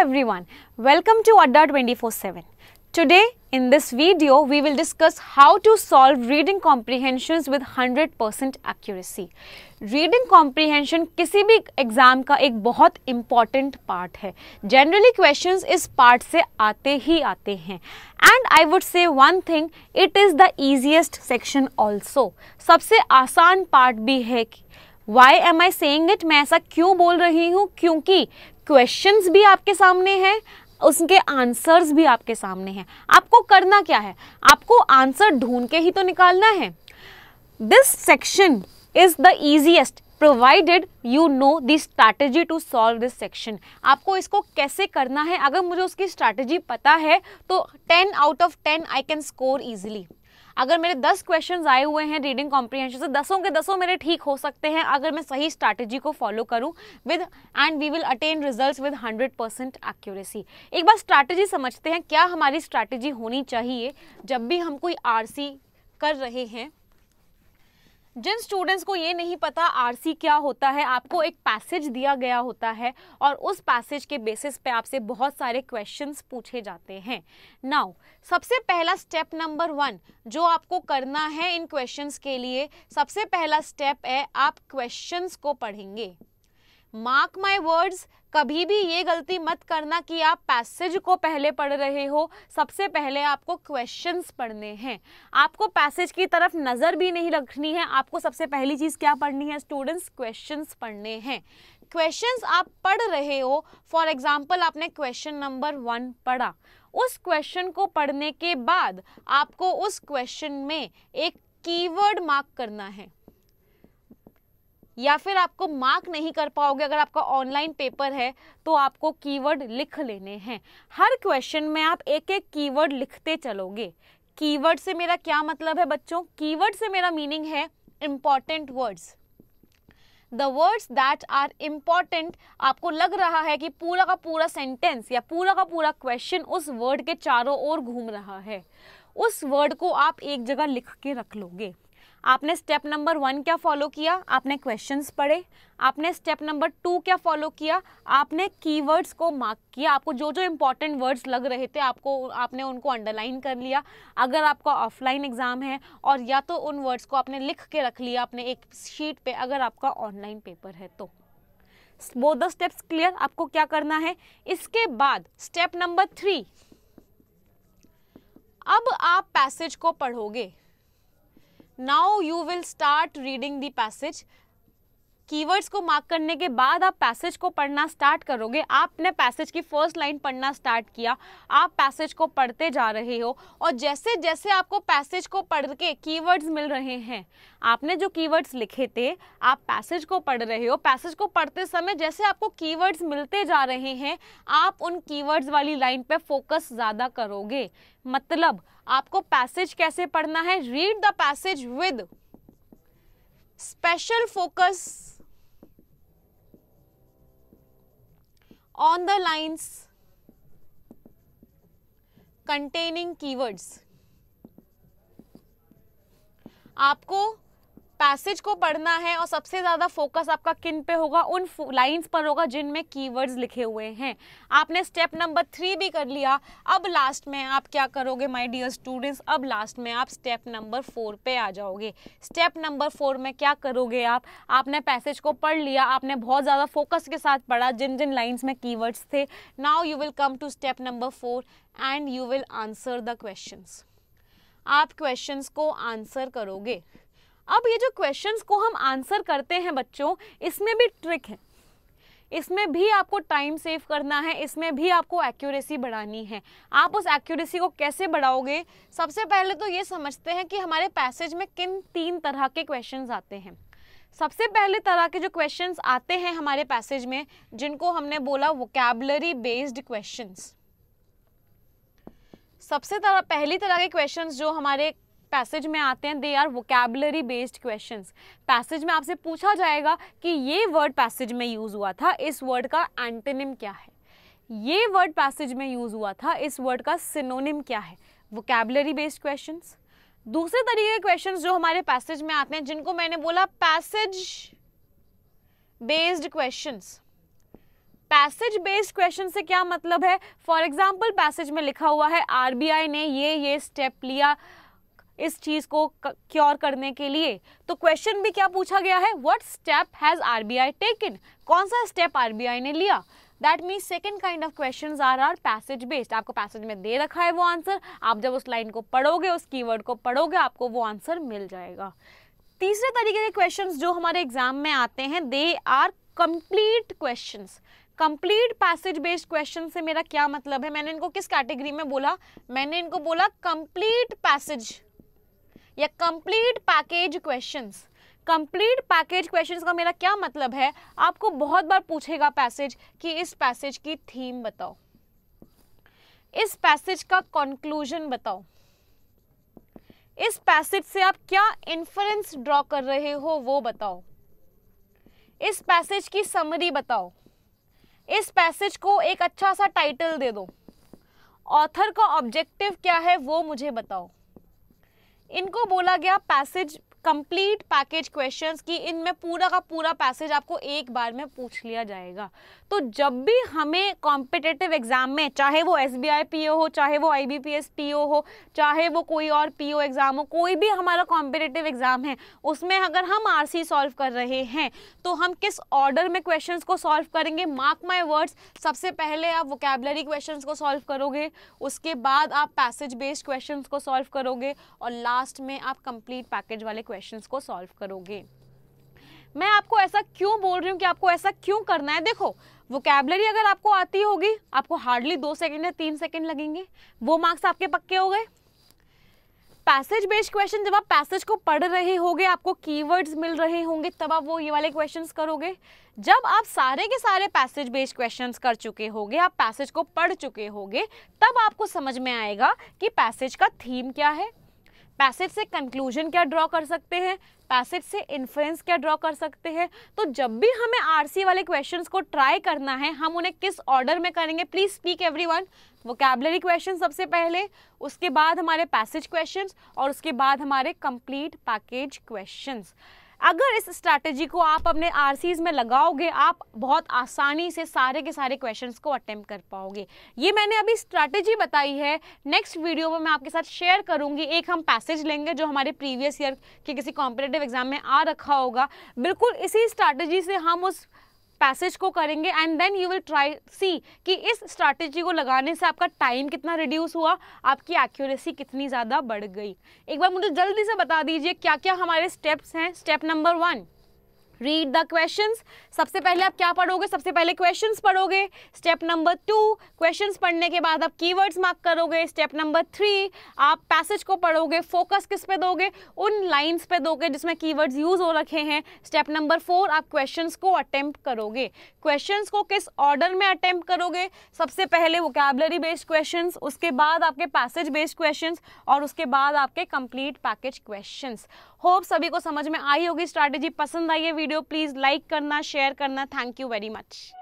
everyone, welcome to Adda 24-7. Today in this video we will discuss how to solve reading comprehensions with 100% accuracy. Reading comprehension किसी भी exam का एक बहुत important part है generally questions इस पार्ट से आते ही आते हैं and I would say one thing it is the easiest section also सबसे आसान पार्ट भी है कि why am I saying it मैं ऐसा क्यों बोल रही हूँ क्योंकि क्वेश्चंस भी आपके सामने हैं उसके आंसर्स भी आपके सामने हैं आपको करना क्या है आपको आंसर ढूंढ के ही तो निकालना है this section is the easiest provided you know the strategy to solve this section आपको इसको कैसे करना है अगर मुझे उसकी स्ट्रैटेजी पता है तो ten out of ten I can score easily अगर मेरे दस क्वेश्चन आए हुए हैं रीडिंग कॉम्प्रीहेंशन से दसों के दसों मेरे ठीक हो सकते हैं अगर मैं सही स्ट्रैटेजी को फॉलो करूँ with and we will attain result with hundred percent accuracy एक बार स्ट्रैटेजी समझते हैं क्या हमारी स्ट्रैटेजी होनी चाहिए जब भी हम कोई आर कर रहे हैं जिन स्टूडेंट्स को ये नहीं पता आरसी क्या होता है आपको एक पैसेज दिया गया होता है और उस पैसेज के बेसिस पे आपसे बहुत सारे क्वेश्चंस पूछे जाते हैं नाउ सबसे पहला स्टेप नंबर वन जो आपको करना है इन क्वेश्चंस के लिए सबसे पहला स्टेप है आप क्वेश्चंस को पढ़ेंगे मार्क माई वर्ड्स कभी भी ये गलती मत करना कि आप पैसेज को पहले पढ़ रहे हो सबसे पहले आपको क्वेश्चंस पढ़ने हैं आपको पैसेज की तरफ नज़र भी नहीं रखनी है आपको सबसे पहली चीज़ क्या पढ़नी है स्टूडेंट्स क्वेश्चंस पढ़ने हैं क्वेश्चंस आप पढ़ रहे हो फॉर एग्जांपल आपने क्वेश्चन नंबर वन पढ़ा उस क्वेश्चन को पढ़ने के बाद आपको उस क्वेश्चन में एक कीवर्ड मार्क करना है या फिर आपको मार्क नहीं कर पाओगे अगर आपका ऑनलाइन पेपर है तो आपको कीवर्ड लिख लेने हैं हर क्वेश्चन में आप एक एक कीवर्ड लिखते चलोगे कीवर्ड से मेरा क्या मतलब है बच्चों कीवर्ड से मेरा मीनिंग है important words the words that are important आपको लग रहा है कि पूरा का पूरा सेंटेंस या पूरा का पूरा क्वेश्चन उस वर्ड के चारों ओर घूम रहा है उस वर्ड को आप एक जगह लिख के रख लोगे आपने स्टेप नंबर वन क्या फॉलो किया आपने क्वेश्चंस पढ़े आपने स्टेप नंबर टू क्या फॉलो किया आपने कीवर्ड्स को मार्क किया आपको जो जो इंपॉर्टेंट वर्ड्स लग रहे थे आपको आपने उनको अंडरलाइन कर लिया अगर आपका ऑफलाइन एग्ज़ाम है और या तो उन वर्ड्स को आपने लिख के रख लिया अपने एक शीट पे अगर आपका ऑनलाइन पेपर है तो वो द स्टेप्स क्लियर आपको क्या करना है इसके बाद स्टेप नंबर थ्री अब आप पैसेज को पढ़ोगे Now you will start reading the passage. Keywords को मार्क करने के बाद आप पैसेज को पढ़ना स्टार्ट करोगे आपने पैसेज की फर्स्ट लाइन पढ़ना स्टार्ट किया आप पैसेज को पढ़ते जा रहे हो और जैसे जैसे आपको पैसेज को पढ़ के कीवर्ड्स मिल रहे हैं आपने जो कीवर्ड्स लिखे थे आप पैसेज को पढ़ रहे हो पैसेज को पढ़ते समय जैसे आपको कीवर्ड्स मिलते जा रहे हैं आप उन कीवर्ड्स वाली लाइन पर फोकस ज़्यादा करोगे मतलब आपको पैसेज कैसे पढ़ना है read the passage with special focus on the lines containing keywords आपको पैसेज को पढ़ना है और सबसे ज़्यादा फोकस आपका किन पे होगा उन लाइंस पर होगा जिनमें कीवर्ड्स लिखे हुए हैं आपने स्टेप नंबर थ्री भी कर लिया अब लास्ट में आप क्या करोगे माय डियर स्टूडेंट्स अब लास्ट में आप स्टेप नंबर फोर पे आ जाओगे स्टेप नंबर फोर में क्या करोगे आप आपने पैसेज को पढ़ लिया आपने बहुत ज़्यादा फोकस के साथ पढ़ा जिन जिन लाइन्स में की थे now you will come to step number four and you will answer the question आप क्वेश्चन को आंसर करोगे अब ये जो क्वेश्चंस को हम आंसर करते हैं बच्चों इसमें भी ट्रिक है इसमें भी आपको टाइम सेव करना है इसमें भी आपको एक्यूरेसी बढ़ानी है आप उस एक्यूरेसी को कैसे बढ़ाओगे सबसे पहले तो ये समझते हैं कि हमारे पैसेज में किन तीन तरह के क्वेश्चन आते हैं सबसे पहले तरह के जो क्वेश्चंस आते हैं हमारे पैसेज में जिनको हमने बोला वोकेबलरी बेस्ड क्वेश्चन सबसे तरह पहली तरह के क्वेश्चन जो हमारे पैसेज में आते हैं they are vocabulary based question passage में आपसे पूछा जाएगा कि ये वर्ड पैसेज में यूज़ हुआ था इस वर्ड का एंटेनिम क्या है ये वर्ड पैसेज में यूज़ हुआ था इस वर्ड का सिनोनिम क्या है वोकेबलरी बेस्ड क्वेश्चन दूसरे तरीके के क्वेश्चन जो हमारे पैसेज में आते हैं जिनको मैंने बोला passage based question passage based question से क्या मतलब है फॉर एग्जाम्पल पैसेज में लिखा हुआ है आरबीआई ने ये ये स्टेप लिया इस चीज़ को क्योर करने के लिए तो क्वेश्चन भी क्या पूछा गया है what step has RBI taken कौन सा स्टेप आरबीआई ने लिया that means second kind of question are are passage based आपको पैसेज में दे रखा है वो आंसर आप जब उस लाइन को पढ़ोगे उस कीवर्ड को पढ़ोगे आपको वो आंसर मिल जाएगा तीसरे तरीके के क्वेश्चंस जो हमारे एग्जाम में आते हैं they are complete questions complete passage based question से मेरा क्या मतलब है मैंने इनको किस कैटेगरी में बोला मैंने इनको बोला कंप्लीट पैसेज या complete package questions complete package questions का मेरा क्या मतलब है आपको बहुत बार पूछेगा पैसेज कि इस पैसेज की थीम बताओ इस पैसेज का कंक्लूजन बताओ इस पैसेज से आप क्या इन्फ्लुएंस ड्रॉ कर रहे हो वो बताओ इस पैसेज की समरी बताओ इस पैसेज को एक अच्छा सा टाइटल दे दो ऑथर का ऑब्जेक्टिव क्या है वो मुझे बताओ इनको बोला गया पैसेज कंप्लीट पैकेज क्वेश्चन की इनमें पूरा का पूरा पैसेज आपको एक बार में पूछ लिया जाएगा तो जब भी हमें कॉम्पिटेटिव एग्जाम में चाहे वो S B I P O हो चाहे वो I B P S P O हो चाहे वो कोई और पी ओ एग्ज़ाम हो कोई भी हमारा कॉम्पिटेटिव एग्ज़ाम है उसमें अगर हम आर सी सॉल्व कर रहे हैं तो हम किस ऑर्डर में क्वेश्चन को सॉल्व करेंगे मार्क माई वर्ड्स सबसे पहले आप वोकेबलरी क्वेश्चन को सॉल्व करोगे उसके बाद आप पैसेज बेस्ड क्वेश्चन को सॉल्व करोगे और लास्ट में आप कंप्लीट पैकेज वाले क्वेश्चन क्वेश्चंस को सॉल्व करोगे मैं आपको ऐसा क्यों बोल रही हूँ कि आपको ऐसा क्यों करना है देखो वो कैबलरी अगर आपको आती होगी आपको हार्डली दो सेकेंड या तीन सेकेंड लगेंगे वो मार्क्स आपके पक्के हो गए पैसेज बेस्ड क्वेश्चन जब आप पैसेज को पढ़ रहे होंगे आपको कीवर्ड्स मिल रहे होंगे तब आप वो ये वाले क्वेश्चंस करोगे जब आप सारे के सारे पैसेज बेस्ड क्वेश्चंस कर चुके होंगे आप पैसेज को पढ़ चुके होंगे तब आपको समझ में आएगा कि पैसेज का थीम क्या है पैसेज से कंक्लूजन क्या ड्रॉ कर सकते हैं पैसेज से इन्फ्लुएंस क्या ड्रॉ कर सकते हैं तो जब भी हमें आरसी वाले क्वेश्चंस को ट्राई करना है हम उन्हें किस ऑर्डर में करेंगे please speak everyone vocabulary question सबसे पहले उसके बाद हमारे पैसेज क्वेश्चंस और उसके बाद हमारे कंप्लीट पैकेज क्वेश्चंस अगर इस स्ट्रैटेजी को आप अपने आर में लगाओगे आप बहुत आसानी से सारे के सारे क्वेश्चन को अटैम्प कर पाओगे ये मैंने अभी स्ट्रैटेजी बताई है नेक्स्ट वीडियो में मैं आपके साथ शेयर करूंगी एक हम पैसेज लेंगे जो हमारे प्रीवियस ईयर के किसी कॉम्पिटेटिव एग्जाम में आ रखा होगा बिल्कुल इसी स्ट्रैटेजी से हम उस पैसेज को करेंगे and then you will try see कि इस स्ट्रैटेजी को लगाने से आपका टाइम कितना रिड्यूस हुआ आपकी एक्यूरेसी कितनी ज़्यादा बढ़ गई एक बार मुझे जल्दी से बता दीजिए क्या क्या हमारे स्टेप्स हैं step number one read the question सबसे पहले आप क्या पढ़ोगे सबसे पहले क्वेश्चन पढ़ोगे स्टेप नंबर टू क्वेश्चन पढ़ने के बाद आप वर्ड्स मार्क करोगे स्टेप नंबर थ्री आप पैसेज को पढ़ोगे फोकस किस पे दोगे उन लाइन्स पे दोगे जिसमें वर्ड्स यूज हो रखे हैं स्टेप नंबर फोर आप क्वेश्चन को अटेम्प्ट करोगे क्वेश्चन को किस ऑर्डर में अटेम्प्ट करोगे सबसे पहले वोकेबलरी बेस्ड क्वेश्चन उसके बाद आपके पैसेज बेस्ड क्वेश्चन और उसके बाद आपके कंप्लीट पैकेज क्वेश्चन होप सभी को समझ में आई होगी स्ट्रैटेजी पसंद आई है वीडियो वीडियो प्लीज़ लाइक करना शेयर करना थैंक यू वेरी मच